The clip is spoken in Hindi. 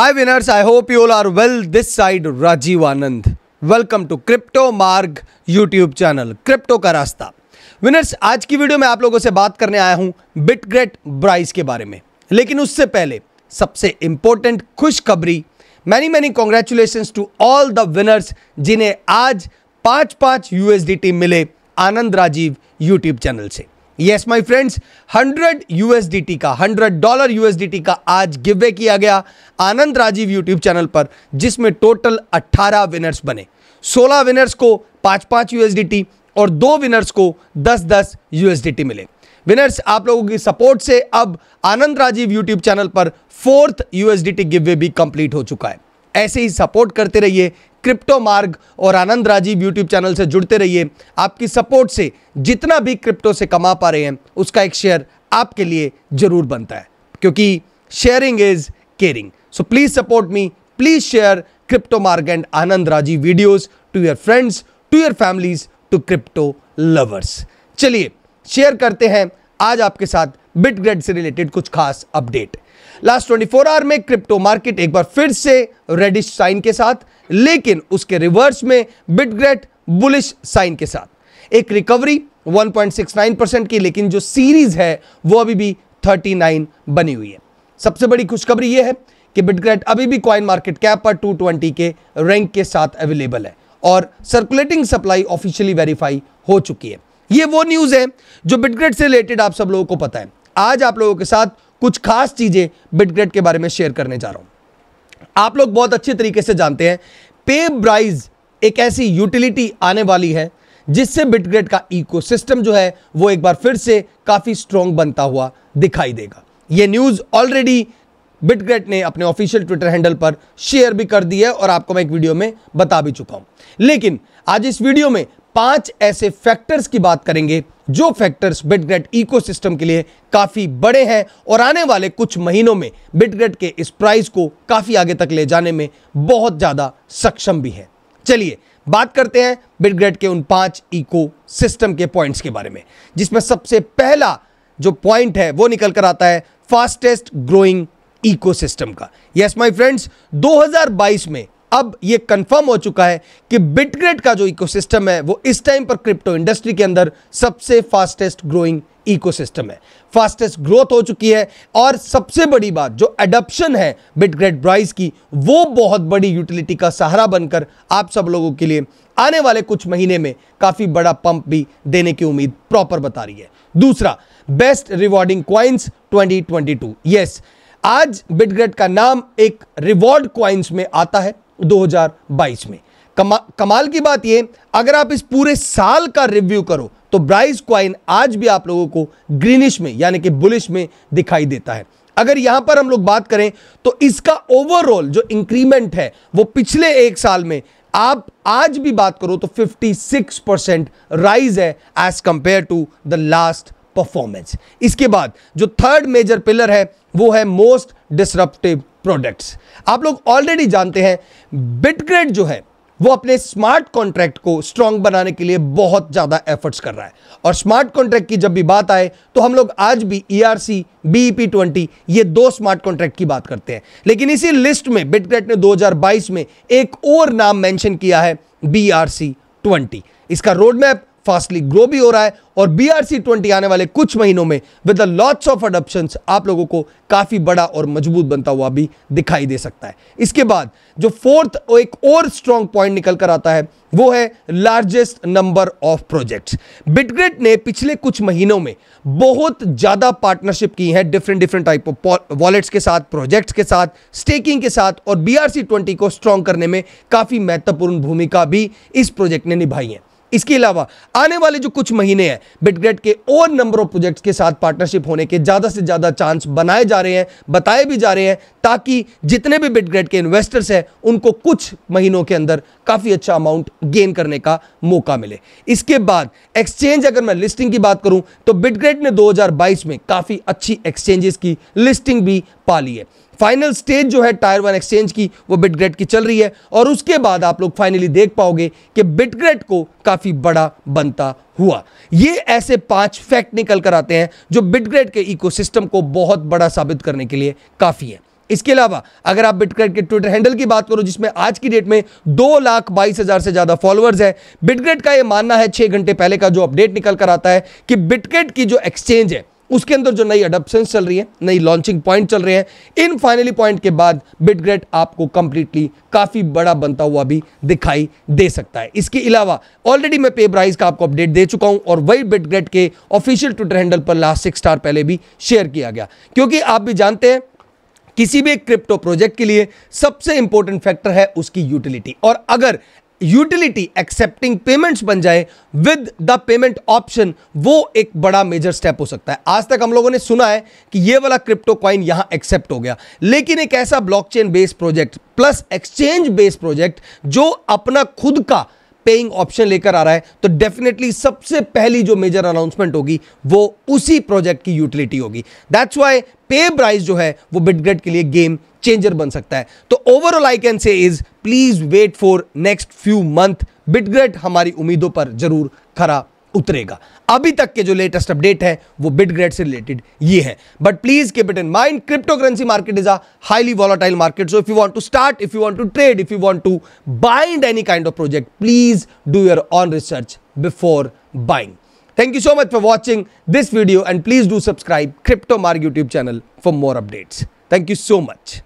Hi winners I hope you all are well. This side Rajiv Anand. Welcome to Crypto Marg YouTube crypto का रास्ता विनर्स आज की वीडियो में आप लोगों से बात करने आया हूं बिटग्रेट ब्राइस के बारे में लेकिन उससे पहले सबसे इंपॉर्टेंट खुशखबरी many many congratulation to all the winners जिन्हें आज पांच यूएसडी टीम मिले आनंद राजीव यूट्यूब चैनल से यस माय फ्रेंड्स 100 यूएसडीटी का 100 डॉलर यूएसडीटी का आज गिवे किया गया आनंद राजीव यूट्यूब चैनल पर जिसमें टोटल 18 विनर्स बने 16 विनर्स को पाँच पाँच यूएसडीटी और दो विनर्स को 10 10 यूएसडीटी मिले विनर्स आप लोगों की सपोर्ट से अब आनंद राजीव यूट्यूब चैनल पर फोर्थ यूएसडीटी गिवे भी कंप्लीट हो चुका है ऐसे ही सपोर्ट करते रहिए क्रिप्टो मार्ग और आनंद राजीव यूट्यूब चैनल से जुड़ते रहिए आपकी सपोर्ट से जितना भी क्रिप्टो से कमा पा रहे हैं उसका एक शेयर आपके लिए जरूर बनता है क्योंकि sharing is caring so please support me please share Crypto Marg and Anand Rajeev videos to your friends to your families to crypto lovers चलिए शेयर करते हैं आज आपके साथ बिटग्रेड से रिलेटेड कुछ खास अपडेट लास्ट 24 आवर में क्रिप्टो मार्केट एक बार फिर से रेडिश साइन के साथ लेकिन उसके रिवर्स में बिटग्रेड बुलिश साइन के साथ एक रिकवरी 1.69 परसेंट की लेकिन जो सीरीज है वो अभी भी 39 बनी हुई है सबसे बड़ी खुशखबरी यह है कि बिटग्रेट अभी भी क्वाइन मार्केट कैप पर 220 के रैंक के साथ अवेलेबल है और सर्कुलेटिंग सप्लाई ऑफिशियली वेरीफाई हो चुकी है ये वो न्यूज़ है जो बिटग्रेड से रिलेटेड आप सब लोगों को पता है आज आप लोगों के साथ कुछ खास चीज़ें बिटग्रेड के बारे में शेयर करने जा रहा हूं आप लोग बहुत अच्छे तरीके से जानते हैं पे ब्राइज एक ऐसी यूटिलिटी आने वाली है जिससे बिटग्रेड का इकोसिस्टम जो है वो एक बार फिर से काफ़ी स्ट्रॉन्ग बनता हुआ दिखाई देगा यह न्यूज़ ऑलरेडी बिटग्रेट ने अपने ऑफिशियल ट्विटर हैंडल पर शेयर भी कर दी है और आपको मैं एक वीडियो में बता भी चुका हूं लेकिन आज इस वीडियो में पांच ऐसे फैक्टर्स की बात करेंगे जो फैक्टर्स बिटग्रेट इकोसिस्टम के लिए काफ़ी बड़े हैं और आने वाले कुछ महीनों में बिटग्रेट के इस प्राइस को काफ़ी आगे तक ले जाने में बहुत ज़्यादा सक्षम भी है चलिए बात करते हैं बिटग्रेट के उन पांच इको सिस्टम के पॉइंट्स के बारे में जिसमें सबसे पहला जो पॉइंट है वो निकल कर आता है फास्टेस्ट ग्रोइंग इकोसिस्टम का यस माय फ्रेंड्स 2022 में अब ये कंफर्म हो चुका है कि बिटग्रेड का जो इकोसिस्टम है वो इस टाइम पर क्रिप्टो इंडस्ट्री के अंदर सबसे फास्टेस्ट ग्रोइंग इकोसिस्टम है फास्टेस्ट ग्रोथ हो चुकी है और सबसे बड़ी बात जो एडप्शन है बिटग्रेड ब्राइस की वो बहुत बड़ी यूटिलिटी का सहारा बनकर आप सब लोगों के लिए आने वाले कुछ महीने में काफ़ी बड़ा पंप भी देने की उम्मीद प्रॉपर बता रही है दूसरा बेस्ट रिवॉर्डिंग क्वाइंस 2022 यस आज बिटग्रेड का नाम एक रिवॉर्ड क्वाइंस में आता है 2022 में कमा, कमाल की बात ये अगर आप इस पूरे साल का रिव्यू करो तो ब्राइस क्वाइन आज भी आप लोगों को ग्रीनिश में यानी कि बुलिश में दिखाई देता है अगर यहां पर हम लोग बात करें तो इसका ओवरऑल जो इंक्रीमेंट है वो पिछले एक साल में आप आज भी बात करो तो 56 परसेंट राइज है as compare to the last performance इसके बाद जो थर्ड मेजर पिलर है वो है मोस्ट डिसरप्टिव प्रोडक्ट्स आप लोग ऑलरेडी जानते हैं बिटग्रेड जो है वो अपने स्मार्ट कॉन्ट्रैक्ट को स्ट्रांग बनाने के लिए बहुत ज़्यादा एफर्ट्स कर रहा है और स्मार्ट कॉन्ट्रैक्ट की जब भी बात आए तो हम लोग आज भी E R C B P twenty ये दो स्मार्ट कॉन्ट्रैक्ट की बात करते हैं लेकिन इसी लिस्ट में बिटग्रेट ने 2022 में एक और नाम मेंशन किया है बी आर सी ट्वेंटी इसका रोडमैप फास्टली ग्रो भी हो रहा है और बी आर सी ट्वेंटी आने वाले कुछ महीनों में विद लॉट्स ऑफ अडोप्शन आप लोगों को काफ़ी बड़ा और मजबूत बनता हुआ भी दिखाई दे सकता है इसके बाद जो फोर्थ एक और स्ट्रॉन्ग पॉइंट निकल कर आता है वो है largest number of projects Bitgert ने पिछले कुछ महीनों में बहुत ज़्यादा पार्टनरशिप की है different different type of wallets के साथ प्रोजेक्ट्स के साथ स्टेकिंग के साथ और बी आर सी ट्वेंटी को स्ट्रॉन्ग करने में काफ़ी महत्वपूर्ण भूमिका भी इस प्रोजेक्ट ने निभाई है इसके अलावा आने वाले जो कुछ महीने हैं बिटग्रेड के और नंबर ऑफ प्रोजेक्ट्स के साथ पार्टनरशिप होने के ज़्यादा से ज़्यादा चांस बनाए जा रहे हैं बताए भी जा रहे हैं ताकि जितने भी बिटग्रेड के इन्वेस्टर्स हैं उनको कुछ महीनों के अंदर काफ़ी अच्छा अमाउंट गेन करने का मौका मिले इसके बाद एक्सचेंज अगर मैं लिस्टिंग की बात करूं तो बिटग्रेट ने 2022 में काफ़ी अच्छी एक्सचेंजेस की लिस्टिंग भी पा ली है फाइनल स्टेज जो है टायर वन एक्सचेंज की वो बिटग्रेट की चल रही है और उसके बाद आप लोग फाइनली देख पाओगे कि बिटग्रेट को काफ़ी बड़ा बनता हुआ ये ऐसे पांच फैक्ट निकल कर आते हैं जो बिटग्रेट के इकोसिस्टम को बहुत बड़ा साबित करने के लिए काफ़ी है इसके अलावा अगर आप बिटग्रेड के ट्विटर हैंडल की बात करो जिसमें आज की डेट में दो लाख बाईस हजार से ज्यादा फॉलोअर्स है बिटग्रेड का यह मानना है छह घंटे पहले का जो अपडेट निकल कर आता है कि बिटग्रेड की जो एक्सचेंज है उसके अंदर जो नई अडोप्शन चल रही है नई लॉन्चिंग पॉइंट चल रहे हैं इन फाइनली पॉइंट के बाद बिटग्रेट आपको कंप्लीटली काफ़ी बड़ा बनता हुआ भी दिखाई दे सकता है इसके अलावा ऑलरेडी मैं पे प्राइस का आपको अपडेट दे चुका हूं और वही बिटग्रेट के ऑफिशियल ट्विटर हैंडल पर लास्ट सिक्स स्टार पहले भी शेयर किया गया क्योंकि आप भी जानते हैं किसी भी क्रिप्टो प्रोजेक्ट के लिए सबसे इंपॉर्टेंट फैक्टर है उसकी यूटिलिटी और अगर यूटिलिटी एक्सेप्टिंग पेमेंट्स बन जाए विद द पेमेंट ऑप्शन वो एक बड़ा मेजर स्टेप हो सकता है आज तक हम लोगों ने सुना है कि ये वाला क्रिप्टो क्वाइन यहां एक्सेप्ट हो गया लेकिन एक ऐसा blockchain based project plus exchange based project जो अपना खुद का पेइंग ऑप्शन लेकर आ रहा है तो डेफिनेटली सबसे पहली जो मेजर अनाउंसमेंट होगी वो उसी प्रोजेक्ट की यूटिलिटी होगी दैट्स वाई पे प्राइस जो है वो बिटग्रेड के लिए गेम चेंजर बन सकता है तो overall I can say is please wait for next few month Bitgert हमारी उम्मीदों पर जरूर खरा उतरेगा अभी तक के जो लेटेस्ट अपडेट है वो बिट ग्रेड से रिलेटेड ये है but please keep it in mind crypto currency market is a highly volatile market so if you want to start if you want to trade if you want to bind any kind of project please do your own research before buying thank you so much for watching this video and please do subscribe Crypto Marg YouTube channel for more updates thank you so much